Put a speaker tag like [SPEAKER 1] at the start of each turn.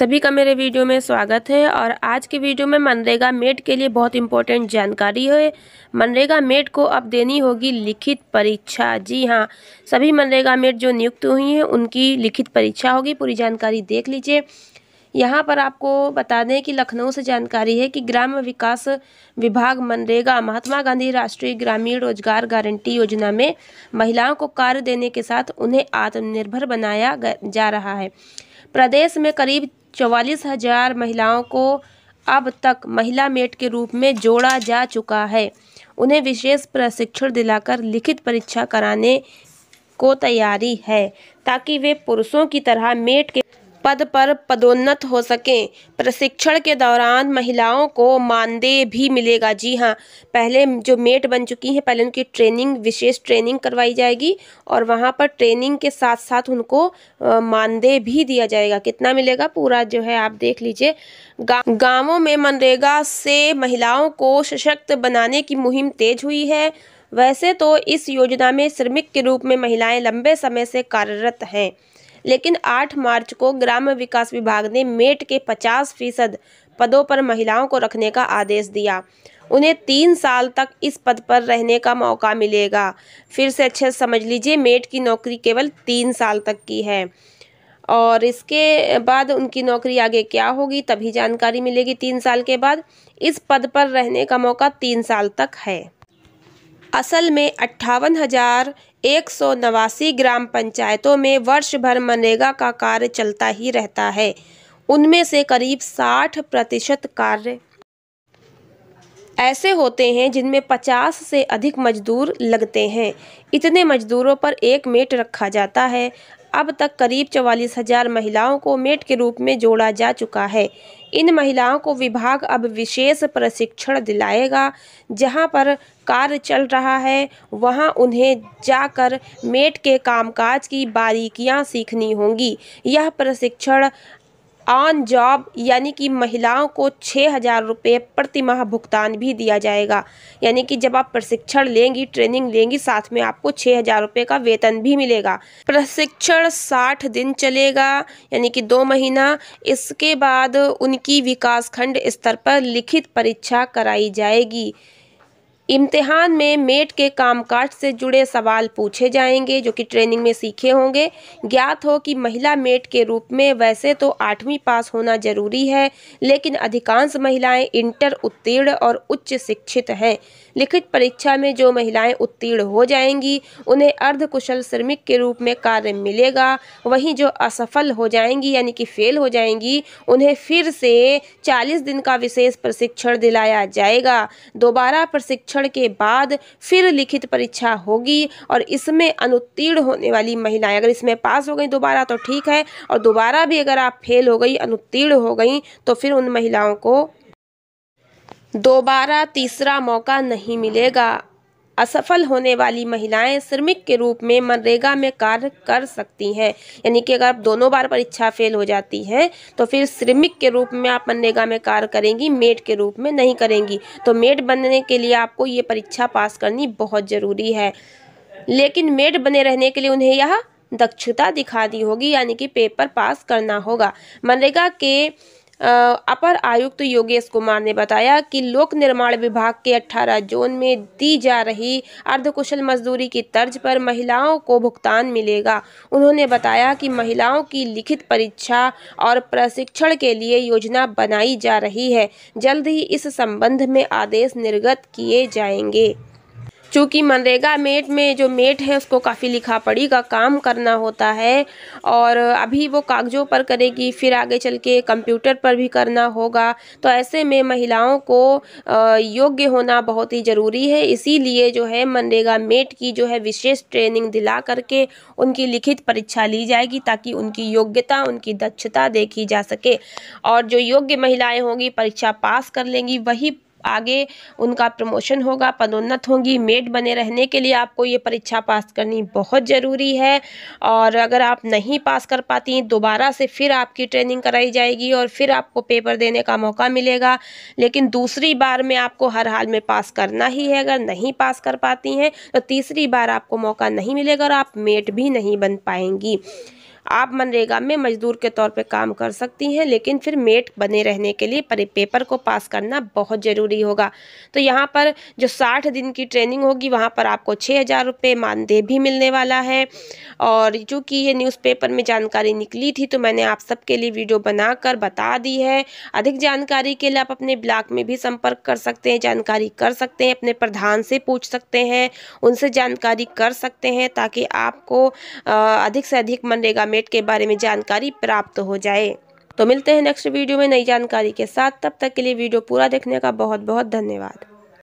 [SPEAKER 1] सभी का मेरे वीडियो में स्वागत है और आज के वीडियो में मनरेगा मेट के लिए बहुत इम्पोर्टेंट जानकारी है मनरेगा मेट को अब देनी होगी लिखित परीक्षा जी हाँ सभी मनरेगा मेट जो नियुक्त हुई हैं उनकी लिखित परीक्षा होगी पूरी जानकारी देख लीजिए यहाँ पर आपको बता दें कि लखनऊ से जानकारी है कि ग्राम विकास विभाग मनरेगा महात्मा गांधी राष्ट्रीय ग्रामीण रोजगार गारंटी योजना में महिलाओं को कार्य देने के साथ उन्हें आत्मनिर्भर बनाया जा रहा है प्रदेश में करीब चौवालीस हजार महिलाओं को अब तक महिला मेट के रूप में जोड़ा जा चुका है उन्हें विशेष प्रशिक्षण दिलाकर लिखित परीक्षा कराने को तैयारी है ताकि वे पुरुषों की तरह मेट के पद पर पदोन्नत हो सकें प्रशिक्षण के दौरान महिलाओं को मानदेय भी मिलेगा जी हाँ पहले जो मेट बन चुकी हैं पहले उनकी ट्रेनिंग विशेष ट्रेनिंग करवाई जाएगी और वहाँ पर ट्रेनिंग के साथ साथ उनको मानदेय भी दिया जाएगा कितना मिलेगा पूरा जो है आप देख लीजिए गा, गाँवों में मनरेगा से महिलाओं को सशक्त बनाने की मुहिम तेज हुई है वैसे तो इस योजना में श्रमिक के रूप में महिलाएं लंबे समय से कार्यरत हैं लेकिन 8 मार्च को ग्राम विकास विभाग ने मेट के 50 फीसद पदों पर महिलाओं को रखने का आदेश दिया उन्हें तीन साल तक इस पद पर रहने का मौका मिलेगा फिर से अच्छे समझ लीजिए मेट की नौकरी केवल तीन साल तक की है और इसके बाद उनकी नौकरी आगे क्या होगी तभी जानकारी मिलेगी तीन साल के बाद इस पद पर रहने का मौका तीन साल तक है असल में अट्ठावन हज़ार एक सौ नवासी ग्राम पंचायतों में वर्ष भर मनरेगा का कार्य चलता ही रहता है उनमें से करीब साठ प्रतिशत कार्य ऐसे होते हैं जिनमें पचास से अधिक मजदूर लगते हैं इतने मजदूरों पर एक मेट रखा जाता है अब तक करीब चवालीस हज़ार महिलाओं को मेट के रूप में जोड़ा जा चुका है इन महिलाओं को विभाग अब विशेष प्रशिक्षण दिलाएगा जहां पर कार्य चल रहा है वहां उन्हें जाकर मेट के कामकाज की बारीकियां सीखनी होंगी यह प्रशिक्षण ऑन जॉब यानी कि महिलाओं को छः हज़ार रुपये प्रति माह भुगतान भी दिया जाएगा यानी कि जब आप प्रशिक्षण लेंगी ट्रेनिंग लेंगी साथ में आपको छः हज़ार रुपये का वेतन भी मिलेगा प्रशिक्षण साठ दिन चलेगा यानी कि दो महीना इसके बाद उनकी विकासखंड स्तर पर लिखित परीक्षा कराई जाएगी इम्तिहान में मेट के कामकाज से जुड़े सवाल पूछे जाएंगे जो कि ट्रेनिंग में सीखे होंगे ज्ञात हो कि महिला मेट के रूप में वैसे तो आठवीं पास होना जरूरी है लेकिन अधिकांश महिलाएं इंटर उत्तीर्ण और उच्च शिक्षित हैं लिखित परीक्षा में जो महिलाएं उत्तीर्ण हो जाएंगी उन्हें अर्धकुशल श्रमिक के रूप में कार्य मिलेगा वहीं जो असफल हो जाएंगी यानी कि फेल हो जाएंगी उन्हें फिर से चालीस दिन का विशेष प्रशिक्षण दिलाया जाएगा दोबारा प्रशिक्षण परीक्षण के बाद फिर लिखित परीक्षा होगी और इसमें अनुत्तीर्ण होने वाली महिलाएं अगर इसमें पास हो गई दोबारा तो ठीक है और दोबारा भी अगर आप फेल हो गई अनुत्तीर्ण हो गई तो फिर उन महिलाओं को दोबारा तीसरा मौका नहीं मिलेगा असफल होने वाली महिलाएं श्रमिक के रूप में मनरेगा में कार्य कर सकती हैं यानी कि अगर आप दोनों बार परीक्षा फेल हो जाती हैं तो फिर श्रमिक के रूप में आप मनरेगा में कार्य करेंगी मेड के रूप में नहीं करेंगी तो मेड बनने के लिए आपको ये परीक्षा पास करनी बहुत ज़रूरी है लेकिन मेड बने रहने के लिए उन्हें यह दक्षता दिखा दी होगी यानी कि पेपर पास करना होगा मनरेगा के अपर आयुक्त योगेश कुमार ने बताया कि लोक निर्माण विभाग के 18 जोन में दी जा रही अर्धकुशल मजदूरी की तर्ज पर महिलाओं को भुगतान मिलेगा उन्होंने बताया कि महिलाओं की लिखित परीक्षा और प्रशिक्षण के लिए योजना बनाई जा रही है जल्द ही इस संबंध में आदेश निर्गत किए जाएंगे चूँकि मनरेगा मेट में जो मेट है उसको काफ़ी लिखा पढ़ी का काम करना होता है और अभी वो कागज़ों पर करेगी फिर आगे चल के कंप्यूटर पर भी करना होगा तो ऐसे में महिलाओं को योग्य होना बहुत ही ज़रूरी है इसीलिए जो है मनरेगा मेट की जो है विशेष ट्रेनिंग दिला करके उनकी लिखित परीक्षा ली जाएगी ताकि उनकी योग्यता उनकी दक्षता देखी जा सके और जो योग्य महिलाएँ होंगी परीक्षा पास कर लेंगी वही आगे उनका प्रमोशन होगा पदोन्नत होंगी मेड बने रहने के लिए आपको ये परीक्षा पास करनी बहुत ज़रूरी है और अगर आप नहीं पास कर पाती हैं दोबारा से फिर आपकी ट्रेनिंग कराई जाएगी और फिर आपको पेपर देने का मौका मिलेगा लेकिन दूसरी बार में आपको हर हाल में पास करना ही है अगर नहीं पास कर पाती हैं तो तीसरी बार आपको मौका नहीं मिलेगा और आप मेट भी नहीं बन पाएंगी आप मनरेगा में मजदूर के तौर पर काम कर सकती हैं लेकिन फिर मेट बने रहने के लिए पेपर को पास करना बहुत ज़रूरी होगा तो यहाँ पर जो साठ दिन की ट्रेनिंग होगी वहाँ पर आपको छः हज़ार रुपये मानदेय भी मिलने वाला है और चूँकि ये न्यूज़पेपर में जानकारी निकली थी तो मैंने आप सबके लिए वीडियो बनाकर बता दी है अधिक जानकारी के लिए आप अपने ब्लॉक में भी संपर्क कर सकते हैं जानकारी कर सकते हैं अपने प्रधान से पूछ सकते हैं उनसे जानकारी कर सकते हैं ताकि आपको अधिक से अधिक मनरेगा फॉर्मेट के बारे में जानकारी प्राप्त हो जाए तो मिलते हैं नेक्स्ट वीडियो में नई जानकारी के साथ तब तक के लिए वीडियो पूरा देखने का बहुत बहुत धन्यवाद